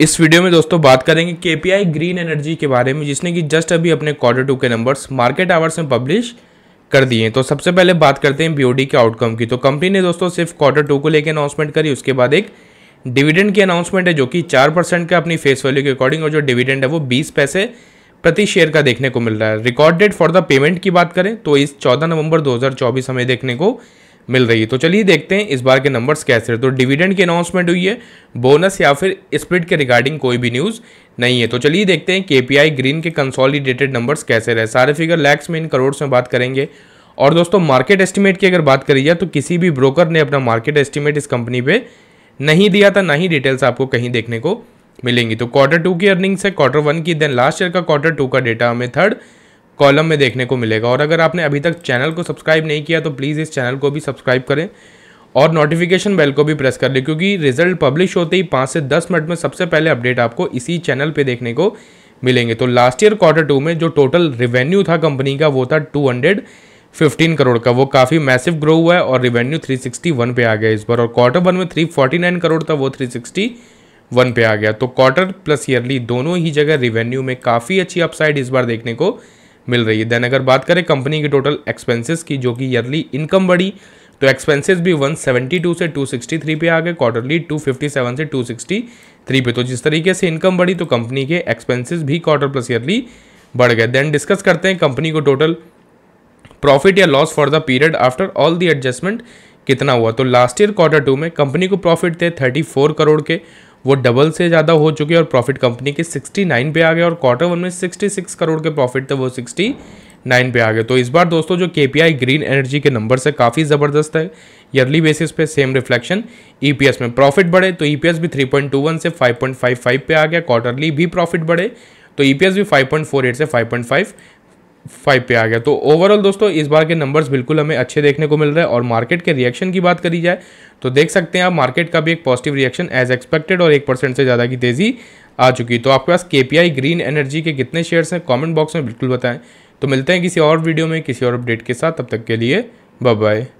इस वीडियो में दोस्तों बात करेंगे केपीआई ग्रीन एनर्जी के बारे में जिसने कि जस्ट अभी अपने क्वार्टर टू के नंबर्स मार्केट आवर्स में पब्लिश कर दिए हैं तो सबसे पहले बात करते हैं बीओडी के आउटकम की तो कंपनी ने दोस्तों सिर्फ क्वार्टर टू को लेकर अनाउंसमेंट करी उसके बाद एक डिविडेंड की अनाउंसमेंट है जो कि चार परसेंट का अपनी फेस वैल्यू के अकॉर्डिंग और जो डिविडेंड है वो बीस पैसे प्रति शेयर का देखने को मिल रहा है record date for the payment की बात करें तो इस चौदह नवंबर दो हमें देखने को मिल रही है तो चलिए देखते हैं इस बार के नंबर्स कैसे रहे तो डिविडेंड की अनाउंसमेंट हुई है बोनस या फिर स्प्लिट के रिगार्डिंग कोई भी न्यूज़ नहीं है तो चलिए देखते हैं के ग्रीन के कंसॉलीडेटेड नंबर्स कैसे रहे सारे फिगर लैक्स में इन करोड़ में बात करेंगे और दोस्तों मार्केट एस्टिमेट की अगर बात करी जाए तो किसी भी ब्रोकर ने अपना मार्केट एस्टिमेट इस कंपनी पर नहीं दिया था ना ही डिटेल्स आपको कहीं देखने को मिलेंगी तो क्वार्टर टू की अर्निंग्स है क्वार्टर वन की देन लास्ट ईयर का क्वार्टर टू का डेटा हमें थर्ड कॉलम में देखने को मिलेगा और अगर आपने अभी तक चैनल को सब्सक्राइब नहीं किया तो प्लीज़ इस चैनल को भी सब्सक्राइब करें और नोटिफिकेशन बेल को भी प्रेस कर लें क्योंकि रिजल्ट पब्लिश होते ही पाँच से दस मिनट में सबसे पहले अपडेट आपको इसी चैनल पर देखने को मिलेंगे तो लास्ट ईयर क्वार्टर टू में जो टोटल रिवेन्यू था कंपनी का वो था टू हंड्रेड फिफ्टीन करोड़ का वो काफ़ी मैसिव ग्रो हुआ है और रिवेन्यू थ्री सिक्सटी वन पे आ गया इस बार और क्वार्टर वन में थ्री फोर्टी नाइन करोड़ था वो 361 सिक्सटी वन पे आ गया तो क्वार्टर प्लस ईयरली दोनों ही जगह रिवेन्यू में काफ़ी अच्छी अपसाइड इस बार देखने को मिल रही है देन अगर बात करें कंपनी की टोटल एक्सपेंसेस की जो कि ईयरली इनकम बढ़ी तो एक्सपेंसेस भी 172 से 263 पे आ गए क्वार्टरली 257 से 263 पे तो जिस तरीके से इनकम बढ़ी तो कंपनी के एक्सपेंसेस भी क्वार्टर प्लस ईयरली बढ़ गए देन डिस्कस करते हैं कंपनी को टोटल प्रॉफिट या loss for the period after all the adjustment कितना हुआ तो लास्ट ईयर क्वार्टर टू में कंपनी को प्रॉफिट थे 34 करोड़ के वो डबल से ज़्यादा हो चुके और प्रॉफिट कंपनी के 69 पे आ गया और क्वार्टर वन में 66 करोड़ के प्रॉफिट थे वो 69 पे आ गए तो इस बार दोस्तों जो के ग्रीन एनर्जी के नंबर से काफ़ी ज़बरदस्त है ईयरली बेसिस पे सेम रिफ्लेक्शन ई में प्रॉफिट बढ़े तो ई e भी थ्री से फाइव पे आ गया क्वार्टरली भी प्रॉफिट बढ़े तो ई e भी फाइव से फाइव फाइव पे आ गया तो ओवरऑल दोस्तों इस बार के नंबर्स बिल्कुल हमें अच्छे देखने को मिल रहे हैं और मार्केट के रिएक्शन की बात करी जाए तो देख सकते हैं आप मार्केट का भी एक पॉजिटिव रिएक्शन एज एक्सपेक्टेड और एक परसेंट से ज़्यादा की तेज़ी आ चुकी तो आपके पास के ग्रीन एनर्जी के कितने शेयर्स हैं कॉमेंट बॉक्स में बिल्कुल बताएँ तो मिलते हैं किसी और वीडियो में किसी और अपडेट के साथ तब तक के लिए बाय